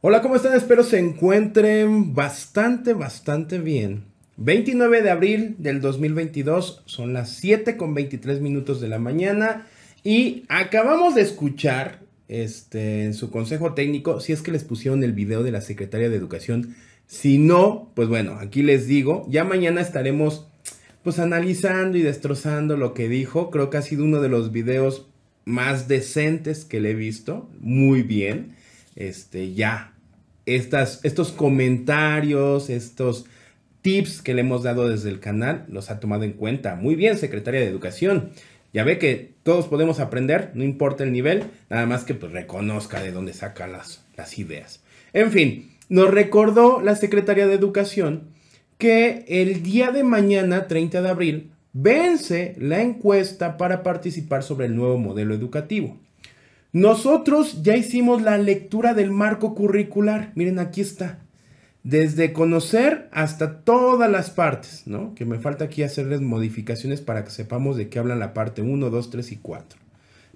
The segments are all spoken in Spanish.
Hola, ¿cómo están? Espero se encuentren bastante, bastante bien. 29 de abril del 2022, son las 7 con 23 minutos de la mañana y acabamos de escuchar este, en su consejo técnico, si es que les pusieron el video de la secretaria de Educación. Si no, pues bueno, aquí les digo, ya mañana estaremos pues analizando y destrozando lo que dijo. Creo que ha sido uno de los videos más decentes que le he visto. Muy bien este, ya estas, estos comentarios, estos tips que le hemos dado desde el canal, los ha tomado en cuenta. Muy bien, secretaria de Educación. Ya ve que todos podemos aprender, no importa el nivel, nada más que pues, reconozca de dónde saca las, las ideas. En fin, nos recordó la secretaria de Educación que el día de mañana, 30 de abril, vence la encuesta para participar sobre el nuevo modelo educativo. Nosotros ya hicimos la lectura del marco curricular. Miren, aquí está. Desde conocer hasta todas las partes, ¿no? Que me falta aquí hacerles modificaciones para que sepamos de qué hablan la parte 1, 2, 3 y 4.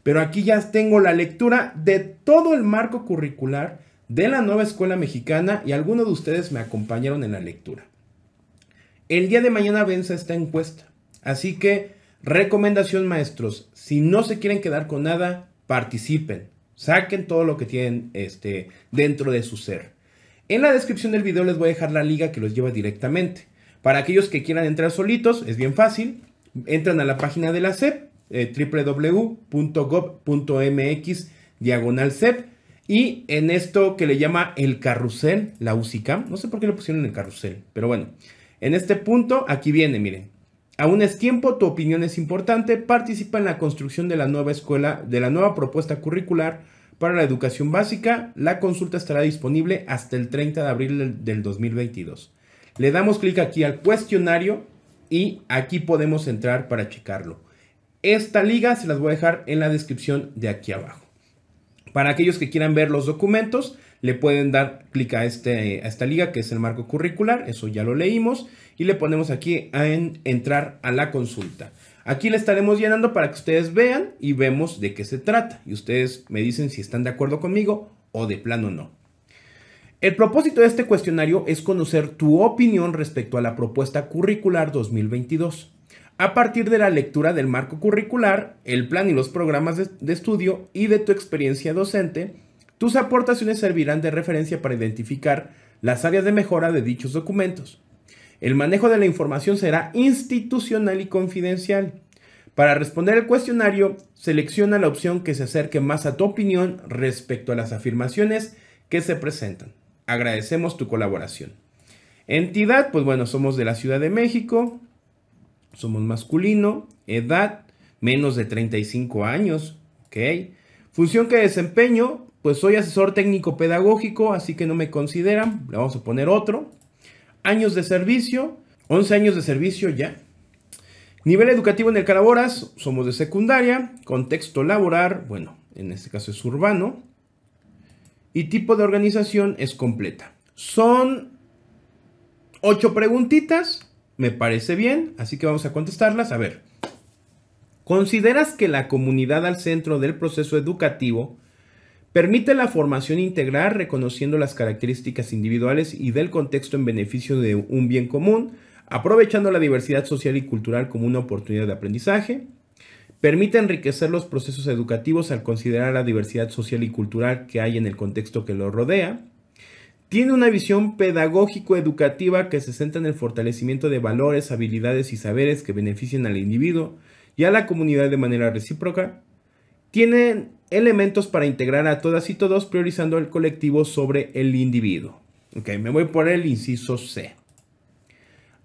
Pero aquí ya tengo la lectura de todo el marco curricular de la nueva escuela mexicana y algunos de ustedes me acompañaron en la lectura. El día de mañana vence esta encuesta. Así que, recomendación maestros, si no se quieren quedar con nada, participen, saquen todo lo que tienen este, dentro de su ser. En la descripción del video les voy a dejar la liga que los lleva directamente. Para aquellos que quieran entrar solitos, es bien fácil. Entran a la página de la SEP, eh, wwwgobmx www.gov.mx, diagonal SEP. Y en esto que le llama el carrusel, la usica no sé por qué le pusieron el carrusel, pero bueno, en este punto, aquí viene, miren, Aún es tiempo, tu opinión es importante. Participa en la construcción de la nueva escuela, de la nueva propuesta curricular para la educación básica. La consulta estará disponible hasta el 30 de abril del 2022. Le damos clic aquí al cuestionario y aquí podemos entrar para checarlo. Esta liga se las voy a dejar en la descripción de aquí abajo. Para aquellos que quieran ver los documentos, le pueden dar clic a, este, a esta liga que es el marco curricular, eso ya lo leímos, y le ponemos aquí a entrar a la consulta. Aquí le estaremos llenando para que ustedes vean y vemos de qué se trata. Y ustedes me dicen si están de acuerdo conmigo o de plano no. El propósito de este cuestionario es conocer tu opinión respecto a la propuesta curricular 2022 a partir de la lectura del marco curricular, el plan y los programas de, estudio y de tu experiencia docente tus aportaciones servirán de referencia para identificar las áreas de mejora de dichos documentos. El manejo de la información será institucional y confidencial. Para responder el cuestionario, selecciona la opción que se acerque más a tu opinión respecto a las afirmaciones que se presentan. Agradecemos tu colaboración. Entidad, pues bueno, somos de la Ciudad de México, somos masculino, edad, menos de 35 años, ok. Función que desempeño, pues soy asesor técnico pedagógico, así que no me consideran, le vamos a poner otro. Años de servicio, 11 años de servicio ya. Nivel educativo en el Calaboras, somos de secundaria, contexto laboral, bueno, en este caso es urbano, y tipo de organización es completa. Son ocho preguntitas, me parece bien, así que vamos a contestarlas. A ver, ¿consideras que la comunidad al centro del proceso educativo Permite la formación integral reconociendo las características individuales y del contexto en beneficio de un bien común, aprovechando la diversidad social y cultural como una oportunidad de aprendizaje. Permite enriquecer los procesos educativos al considerar la diversidad social y cultural que hay en el contexto que lo rodea. Tiene una visión pedagógico-educativa que se centra en el fortalecimiento de valores, habilidades y saberes que beneficien al individuo y a la comunidad de manera recíproca. Tiene elementos para integrar a todas y todos, priorizando el colectivo sobre el individuo. Ok, me voy por el inciso C.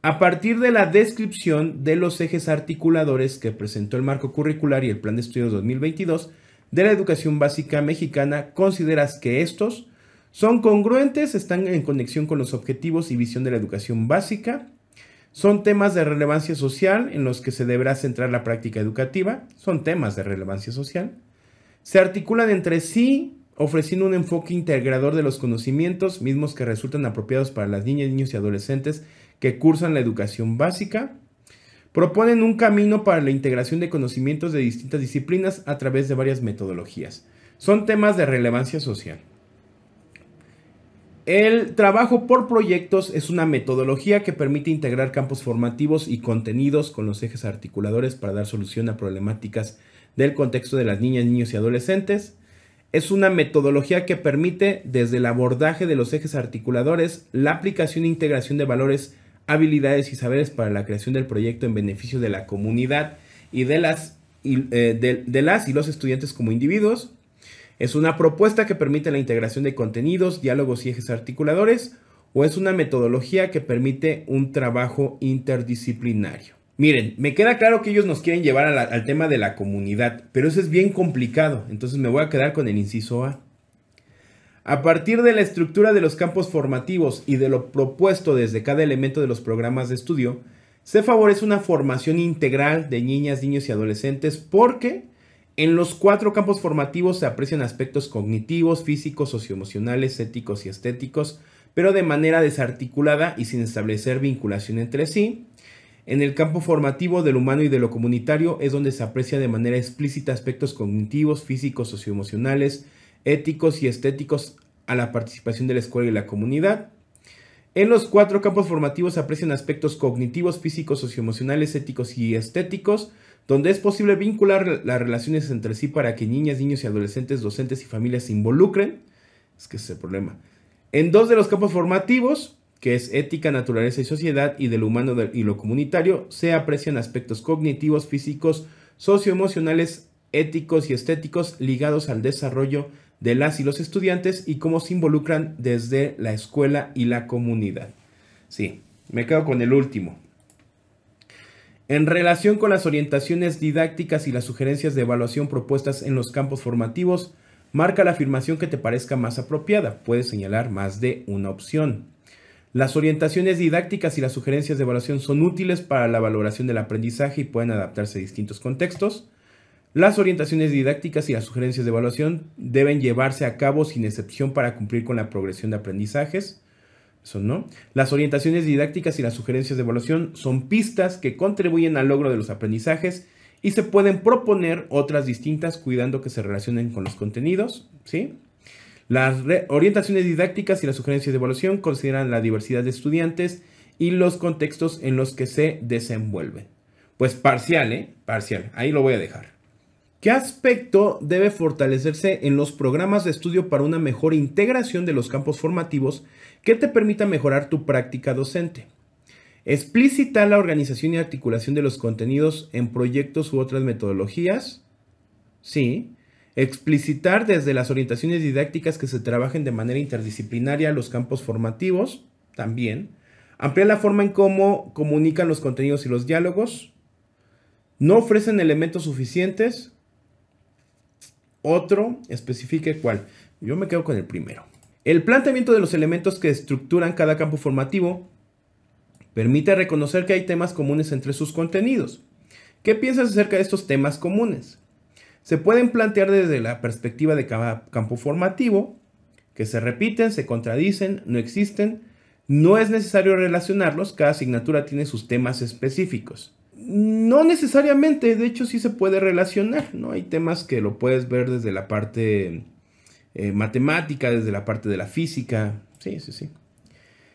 A partir de la descripción de los ejes articuladores que presentó el marco curricular y el Plan de Estudios 2022 de la Educación Básica Mexicana, ¿consideras que estos son congruentes, están en conexión con los objetivos y visión de la educación básica? Son temas de relevancia social en los que se deberá centrar la práctica educativa. Son temas de relevancia social. Se articulan entre sí ofreciendo un enfoque integrador de los conocimientos mismos que resultan apropiados para las niñas, niños y adolescentes que cursan la educación básica. Proponen un camino para la integración de conocimientos de distintas disciplinas a través de varias metodologías. Son temas de relevancia social. El trabajo por proyectos es una metodología que permite integrar campos formativos y contenidos con los ejes articuladores para dar solución a problemáticas del contexto de las niñas, niños y adolescentes. Es una metodología que permite, desde el abordaje de los ejes articuladores, la aplicación e integración de valores, habilidades y saberes para la creación del proyecto en beneficio de la comunidad y de las y, eh, de las y los estudiantes como individuos. Es una propuesta que permite la integración de contenidos, diálogos y ejes articuladores, o es una metodología que permite un trabajo interdisciplinario. Miren, me queda claro que ellos nos quieren llevar al tema de la comunidad, pero eso es bien complicado, entonces me voy a quedar con el inciso A. A partir de la estructura de los campos formativos y de lo propuesto desde cada elemento de los programas de estudio, se favorece una formación integral de niñas, niños y adolescentes porque en los cuatro campos formativos se aprecian aspectos cognitivos, físicos, socioemocionales, éticos y estéticos, pero de manera desarticulada y sin establecer vinculación entre sí. En el campo formativo del humano y de lo comunitario es donde se aprecia de manera explícita aspectos cognitivos, físicos, socioemocionales, éticos y estéticos a la participación de la escuela y la comunidad. En los cuatro campos formativos se aprecian aspectos cognitivos, físicos, socioemocionales, éticos y estéticos, donde es posible vincular las relaciones entre sí para que niñas, niños y adolescentes, docentes y familias se involucren. Es que ese es el problema. En dos de los campos formativos, que es ética, naturaleza y sociedad, y del humano y lo comunitario, se aprecian aspectos cognitivos, físicos, socioemocionales, éticos y estéticos ligados al desarrollo de las y los estudiantes y cómo se involucran desde la escuela y la comunidad. Sí, me quedo con el último. En relación con las orientaciones didácticas y las sugerencias de evaluación propuestas en los campos formativos, marca la afirmación que te parezca más apropiada. Puedes señalar más de una opción. Las orientaciones didácticas y las sugerencias de evaluación son útiles para la valoración del aprendizaje y pueden adaptarse a distintos contextos. Las orientaciones didácticas y las sugerencias de evaluación deben llevarse a cabo sin excepción para cumplir con la progresión de aprendizajes. no. Las orientaciones didácticas y las sugerencias de evaluación son pistas que contribuyen al logro de los aprendizajes y se pueden proponer otras distintas cuidando que se relacionen con los contenidos, ¿sí? Las orientaciones didácticas y las sugerencias de evaluación consideran la diversidad de estudiantes y los contextos en los que se desenvuelven. Pues parcial, ¿eh? Parcial. Ahí lo voy a dejar. ¿Qué aspecto debe fortalecerse en los programas de estudio para una mejor integración de los campos formativos que te permita mejorar tu práctica docente? Explícita la organización y articulación de los contenidos en proyectos u otras metodologías. Sí. Explicitar desde las orientaciones didácticas que se trabajen de manera interdisciplinaria los campos formativos, también. Ampliar la forma en cómo comunican los contenidos y los diálogos. No ofrecen elementos suficientes. Otro, especifique cuál. Yo me quedo con el primero. El planteamiento de los elementos que estructuran cada campo formativo permite reconocer que hay temas comunes entre sus contenidos. ¿Qué piensas acerca de estos temas comunes? se pueden plantear desde la perspectiva de cada campo formativo, que se repiten, se contradicen, no existen. No es necesario relacionarlos, cada asignatura tiene sus temas específicos. No necesariamente, de hecho sí se puede relacionar, ¿no? Hay temas que lo puedes ver desde la parte eh, matemática, desde la parte de la física, sí, sí, sí.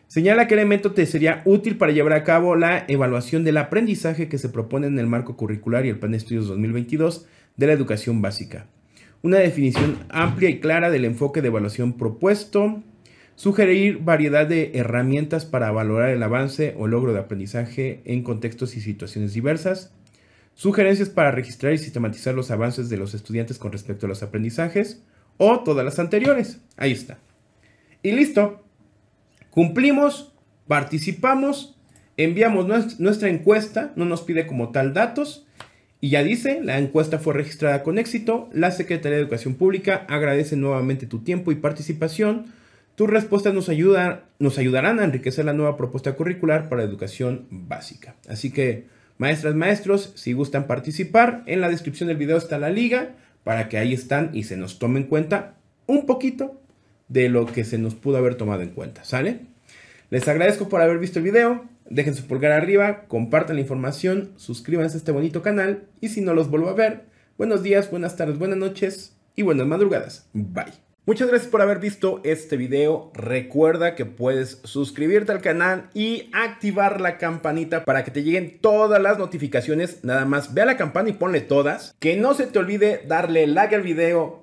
Señala qué elemento te sería útil para llevar a cabo la evaluación del aprendizaje que se propone en el marco curricular y el plan de estudios 2022 de la educación básica. Una definición amplia y clara del enfoque de evaluación propuesto. Sugerir variedad de herramientas para valorar el avance o logro de aprendizaje en contextos y situaciones diversas. Sugerencias para registrar y sistematizar los avances de los estudiantes con respecto a los aprendizajes. O todas las anteriores. Ahí está. Y listo. Cumplimos, participamos, enviamos nuestra encuesta, no nos pide como tal datos y ya dice, la encuesta fue registrada con éxito, la Secretaría de Educación Pública agradece nuevamente tu tiempo y participación. Tus respuestas nos, nos ayudarán a enriquecer la nueva propuesta curricular para educación básica. Así que, maestras, maestros, si gustan participar, en la descripción del video está la liga para que ahí están y se nos tome en cuenta un poquito de lo que se nos pudo haber tomado en cuenta, ¿sale? Les agradezco por haber visto el video dejen su pulgar arriba, compartan la información, suscríbanse a este bonito canal y si no los vuelvo a ver, buenos días, buenas tardes, buenas noches y buenas madrugadas. Bye. Muchas gracias por haber visto este video. Recuerda que puedes suscribirte al canal y activar la campanita para que te lleguen todas las notificaciones. Nada más ve a la campana y ponle todas. Que no se te olvide darle like al video,